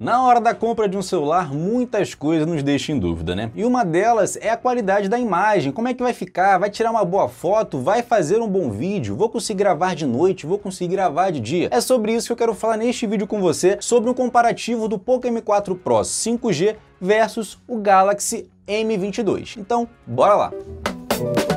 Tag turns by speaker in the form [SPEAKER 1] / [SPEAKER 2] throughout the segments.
[SPEAKER 1] Na hora da compra de um celular, muitas coisas nos deixam em dúvida, né? E uma delas é a qualidade da imagem. Como é que vai ficar? Vai tirar uma boa foto? Vai fazer um bom vídeo? Vou conseguir gravar de noite? Vou conseguir gravar de dia? É sobre isso que eu quero falar neste vídeo com você, sobre um comparativo do Poco M4 Pro 5G versus o Galaxy M22. Então, bora lá! Música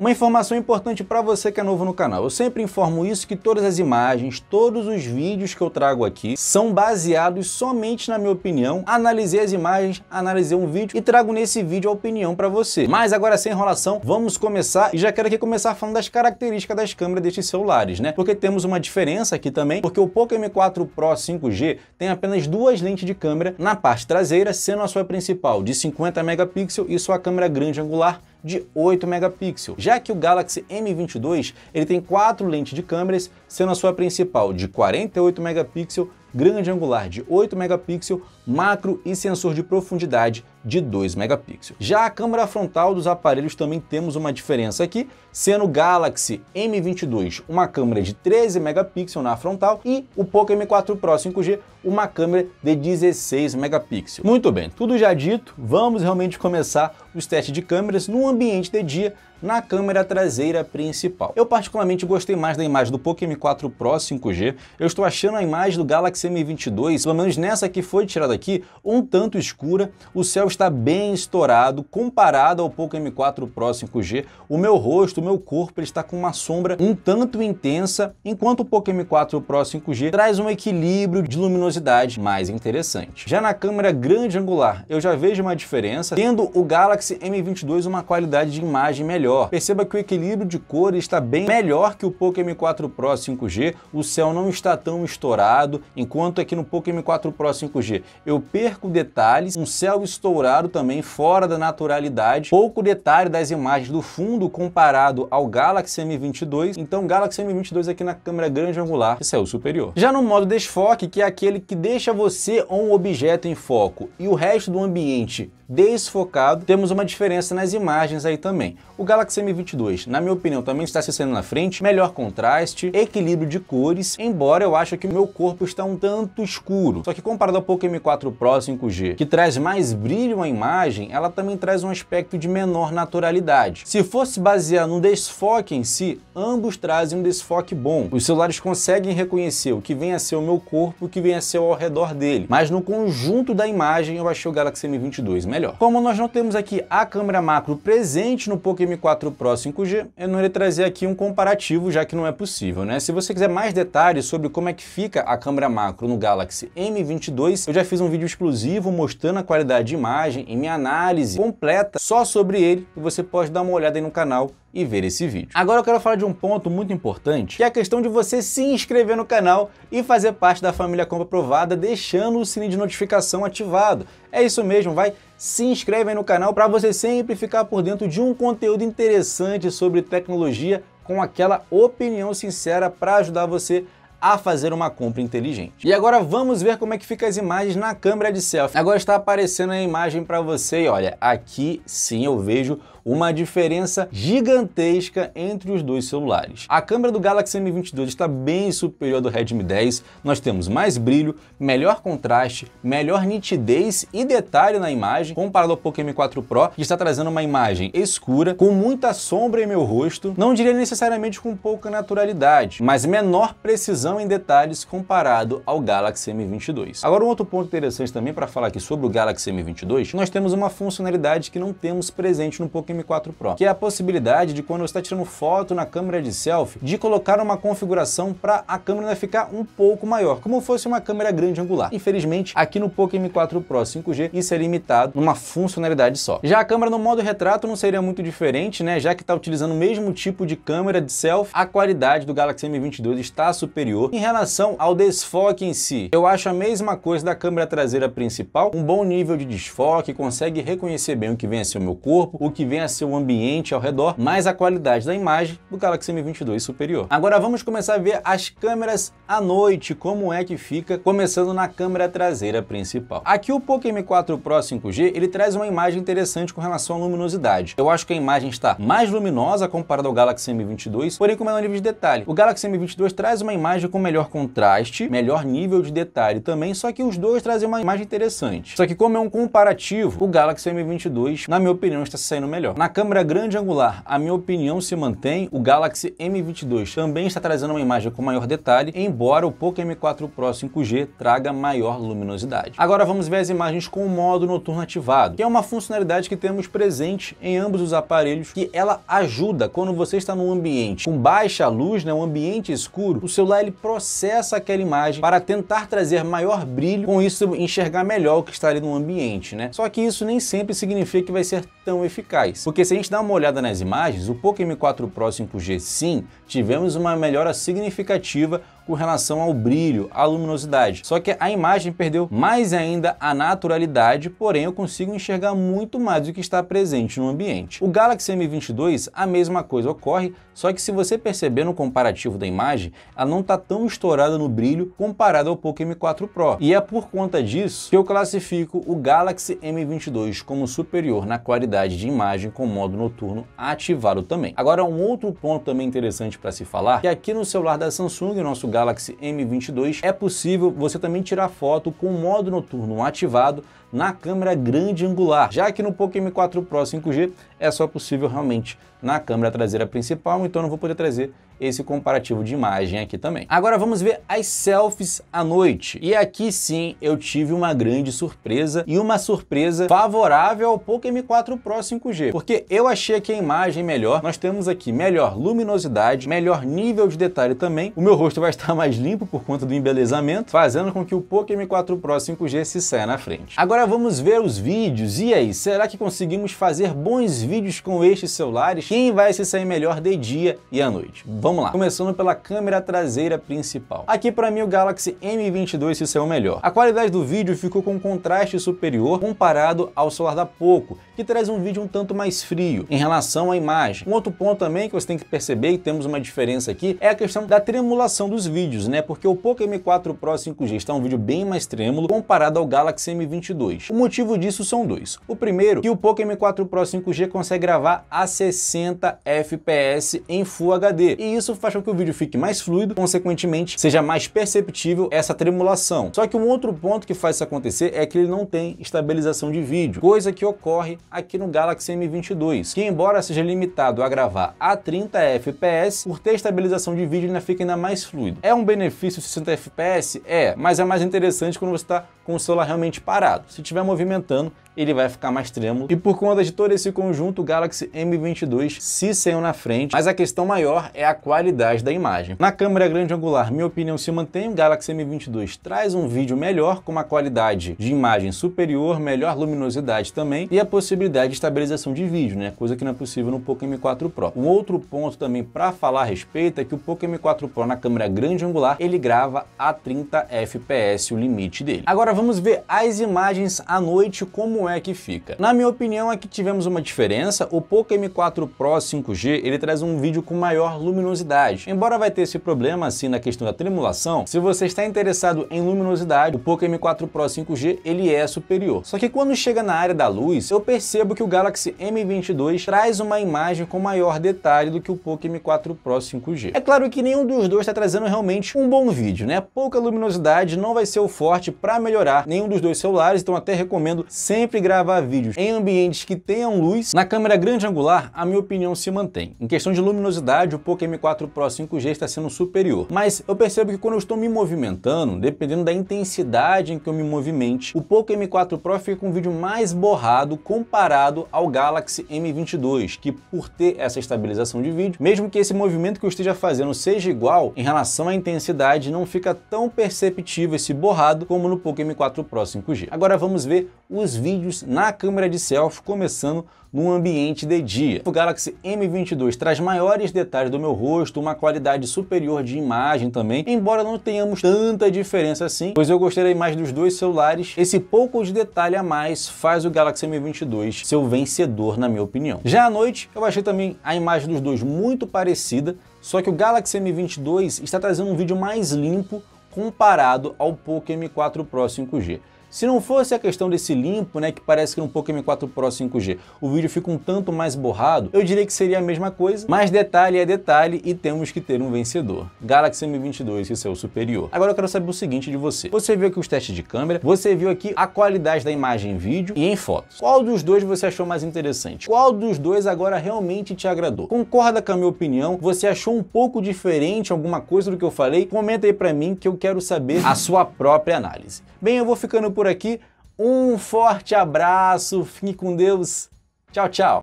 [SPEAKER 1] uma informação importante para você que é novo no canal. Eu sempre informo isso que todas as imagens, todos os vídeos que eu trago aqui são baseados somente na minha opinião. Analisei as imagens, analisei um vídeo e trago nesse vídeo a opinião para você. Mas agora sem enrolação, vamos começar e já quero aqui começar falando das características das câmeras destes celulares, né? Porque temos uma diferença aqui também, porque o Poco M4 Pro 5G tem apenas duas lentes de câmera na parte traseira, sendo a sua principal de 50 megapixels e sua câmera grande angular de 8 megapixels, já que o Galaxy M22 ele tem quatro lentes de câmeras, sendo a sua principal de 48 megapixels grande angular de 8 megapixels, macro e sensor de profundidade de 2 megapixels. Já a câmera frontal dos aparelhos também temos uma diferença aqui, sendo o Galaxy M22 uma câmera de 13 megapixels na frontal e o Poco M4 Pro 5G uma câmera de 16 megapixels. Muito bem, tudo já dito, vamos realmente começar os testes de câmeras num ambiente de dia na câmera traseira principal. Eu particularmente gostei mais da imagem do Poco M4 Pro 5G, eu estou achando a imagem do Galaxy M22, pelo menos nessa que foi tirada aqui, um tanto escura, o céu está bem estourado, comparado ao Poco M4 Pro 5G, o meu rosto, o meu corpo está com uma sombra um tanto intensa, enquanto o Poco M4 Pro 5G traz um equilíbrio de luminosidade mais interessante. Já na câmera grande angular, eu já vejo uma diferença, tendo o Galaxy M22 uma qualidade de imagem melhor, melhor. Perceba que o equilíbrio de cor está bem melhor que o Poco M4 Pro 5G, o céu não está tão estourado, enquanto aqui no Poco M4 Pro 5G eu perco detalhes, um céu estourado também fora da naturalidade, pouco detalhe das imagens do fundo comparado ao Galaxy M22, então Galaxy M22 aqui na câmera grande angular, esse é o superior. Já no modo desfoque, que é aquele que deixa você ou um objeto em foco e o resto do ambiente desfocado, temos uma diferença nas imagens aí também. O Galaxy Galaxy M22, na minha opinião, também está se saindo na frente, melhor contraste, equilíbrio de cores, embora eu ache que o meu corpo está um tanto escuro. Só que comparado ao Poco M4 Pro 5G, que traz mais brilho à imagem, ela também traz um aspecto de menor naturalidade. Se fosse basear no desfoque em si, ambos trazem um desfoque bom. Os celulares conseguem reconhecer o que vem a ser o meu corpo, o que vem a ser ao redor dele, mas no conjunto da imagem eu achei o Galaxy M22 melhor. Como nós não temos aqui a câmera macro presente no Poco M4 4 Pro 5G, eu não irei trazer aqui um comparativo, já que não é possível, né? Se você quiser mais detalhes sobre como é que fica a câmera macro no Galaxy M22, eu já fiz um vídeo exclusivo mostrando a qualidade de imagem e minha análise completa só sobre ele, e você pode dar uma olhada aí no canal e ver esse vídeo. Agora eu quero falar de um ponto muito importante, que é a questão de você se inscrever no canal e fazer parte da família Compra Aprovada, deixando o sininho de notificação ativado. É isso mesmo, vai se inscreve aí no canal para você sempre ficar por dentro de um conteúdo interessante sobre tecnologia com aquela opinião sincera para ajudar você a fazer uma compra inteligente. E agora vamos ver como é que fica as imagens na câmera de selfie. Agora está aparecendo a imagem para você e olha, aqui sim eu vejo uma diferença gigantesca entre os dois celulares. A câmera do Galaxy M22 está bem superior ao do Redmi 10, nós temos mais brilho, melhor contraste, melhor nitidez e detalhe na imagem comparado ao Poco M4 Pro, que está trazendo uma imagem escura, com muita sombra em meu rosto, não diria necessariamente com pouca naturalidade, mas menor precisão precisão em detalhes comparado ao Galaxy M22. Agora um outro ponto interessante também para falar aqui sobre o Galaxy M22, nós temos uma funcionalidade que não temos presente no Poco M4 Pro, que é a possibilidade de quando você está tirando foto na câmera de selfie, de colocar uma configuração para a câmera ficar um pouco maior, como fosse uma câmera grande angular. Infelizmente, aqui no Poco M4 Pro 5G, isso é limitado numa funcionalidade só. Já a câmera no modo retrato não seria muito diferente, né? Já que está utilizando o mesmo tipo de câmera de selfie, a qualidade do Galaxy M22 está superior anterior. Em relação ao desfoque em si, eu acho a mesma coisa da câmera traseira principal, um bom nível de desfoque, consegue reconhecer bem o que vem a ser o meu corpo, o que vem a ser o ambiente ao redor, mais a qualidade da imagem do Galaxy M22 superior. Agora vamos começar a ver as câmeras à noite, como é que fica, começando na câmera traseira principal. Aqui o Poco M4 Pro 5G, ele traz uma imagem interessante com relação à luminosidade. Eu acho que a imagem está mais luminosa comparada ao Galaxy M22, porém com menor nível de detalhe. O Galaxy M22 traz uma imagem com melhor contraste, melhor nível de detalhe também, só que os dois trazem uma imagem interessante. Só que como é um comparativo, o Galaxy M22, na minha opinião, está saindo melhor. Na câmera grande angular, a minha opinião se mantém, o Galaxy M22 também está trazendo uma imagem com maior detalhe, embora o Poco M4 Pro 5G traga maior luminosidade. Agora vamos ver as imagens com o modo noturno ativado, que é uma funcionalidade que temos presente em ambos os aparelhos, que ela ajuda quando você está num ambiente com baixa luz, né, um ambiente escuro, o celular ele processa aquela imagem para tentar trazer maior brilho, com isso enxergar melhor o que está ali no ambiente, né? Só que isso nem sempre significa que vai ser tão eficaz, porque se a gente dá uma olhada nas imagens, o Poco M4 Pro 5G sim, tivemos uma melhora significativa com relação ao brilho, à luminosidade. Só que a imagem perdeu mais ainda a naturalidade, porém eu consigo enxergar muito mais do que está presente no ambiente. O Galaxy M22, a mesma coisa ocorre, só que se você perceber no comparativo da imagem, ela não está tão estourada no brilho comparado ao Poco M4 Pro. E é por conta disso que eu classifico o Galaxy M22 como superior na qualidade de imagem com modo noturno ativado também. Agora um outro ponto também interessante para se falar, que aqui no celular da Samsung, o nosso Galaxy Galaxy M22, é possível você também tirar foto com o modo noturno ativado na câmera grande angular, já que no Poco M4 Pro 5G é só possível realmente na câmera traseira principal, então não vou poder trazer esse comparativo de imagem aqui também. Agora vamos ver as selfies à noite. E aqui sim eu tive uma grande surpresa e uma surpresa favorável ao Poco M4 Pro 5G, porque eu achei que a imagem melhor. Nós temos aqui melhor luminosidade, melhor nível de detalhe também. O meu rosto vai estar mais limpo por conta do embelezamento, fazendo com que o Poco M4 Pro 5G se saia na frente. Agora vamos ver os vídeos. E aí, será que conseguimos fazer bons vídeos com estes celulares? Quem vai se sair melhor de dia e à noite? Vamos Vamos lá, começando pela câmera traseira principal. Aqui para mim o Galaxy M22 se saiu melhor. A qualidade do vídeo ficou com um contraste superior comparado ao celular da Poco, que traz um vídeo um tanto mais frio em relação à imagem. Um outro ponto também que você tem que perceber, e temos uma diferença aqui, é a questão da tremulação dos vídeos, né? Porque o Poco M4 Pro 5G está um vídeo bem mais trêmulo comparado ao Galaxy M22. O motivo disso são dois. O primeiro, que o Poco M4 Pro 5G consegue gravar a 60 FPS em Full HD, e isso faz com que o vídeo fique mais fluido, consequentemente seja mais perceptível essa tremulação. Só que um outro ponto que faz isso acontecer é que ele não tem estabilização de vídeo, coisa que ocorre aqui no Galaxy M22, que embora seja limitado a gravar a 30 fps, por ter estabilização de vídeo ainda fica ainda mais fluido. É um benefício 60 fps? É, mas é mais interessante quando você está com o celular realmente parado. Se estiver movimentando, ele vai ficar mais trêmulo. E por conta de todo esse conjunto, o Galaxy M22 se saiu na frente, mas a questão maior é a qualidade da imagem. Na câmera grande angular, minha opinião se mantém, o Galaxy M22 traz um vídeo melhor, com uma qualidade de imagem superior, melhor luminosidade também, e a possibilidade de estabilização de vídeo, né? coisa que não é possível no Poco M4 Pro. Um outro ponto também para falar a respeito é que o Poco M4 Pro na câmera grande angular, ele grava a 30 fps o limite dele. Agora vamos ver as imagens à noite, como é é que fica. Na minha opinião, aqui é tivemos uma diferença. O Poco M4 Pro 5G, ele traz um vídeo com maior luminosidade. Embora vai ter esse problema, assim, na questão da tremulação, se você está interessado em luminosidade, o Poco M4 Pro 5G, ele é superior. Só que quando chega na área da luz, eu percebo que o Galaxy M22 traz uma imagem com maior detalhe do que o Poco M4 Pro 5G. É claro que nenhum dos dois está trazendo realmente um bom vídeo, né? Pouca luminosidade não vai ser o forte para melhorar nenhum dos dois celulares, então até recomendo sempre sempre gravar vídeos em ambientes que tenham luz, na câmera grande angular, a minha opinião se mantém. Em questão de luminosidade, o Poco M4 Pro 5G está sendo superior. Mas eu percebo que quando eu estou me movimentando, dependendo da intensidade em que eu me movimente, o Poco M4 Pro fica um vídeo mais borrado comparado ao Galaxy M22, que por ter essa estabilização de vídeo, mesmo que esse movimento que eu esteja fazendo seja igual, em relação à intensidade não fica tão perceptível esse borrado como no Poco M4 Pro 5G. Agora vamos ver os vídeos vídeos na câmera de selfie, começando num ambiente de dia. O Galaxy M22 traz maiores detalhes do meu rosto, uma qualidade superior de imagem também, embora não tenhamos tanta diferença assim, pois eu gostei mais dos dois celulares. Esse pouco de detalhe a mais faz o Galaxy M22 seu vencedor, na minha opinião. Já à noite, eu achei também a imagem dos dois muito parecida, só que o Galaxy M22 está trazendo um vídeo mais limpo comparado ao Poco M4 Pro 5G. Se não fosse a questão desse limpo, né, que parece que um pouco 4 Pro 5G, o vídeo fica um tanto mais borrado, eu diria que seria a mesma coisa, mas detalhe é detalhe e temos que ter um vencedor. Galaxy M22, que é o superior. Agora eu quero saber o seguinte de você. Você viu aqui os testes de câmera, você viu aqui a qualidade da imagem em vídeo e em fotos. Qual dos dois você achou mais interessante? Qual dos dois agora realmente te agradou? Concorda com a minha opinião? Você achou um pouco diferente alguma coisa do que eu falei? Comenta aí pra mim que eu quero saber a sua própria análise. Bem, eu vou ficando por por aqui. Um forte abraço, fique com Deus. Tchau, tchau.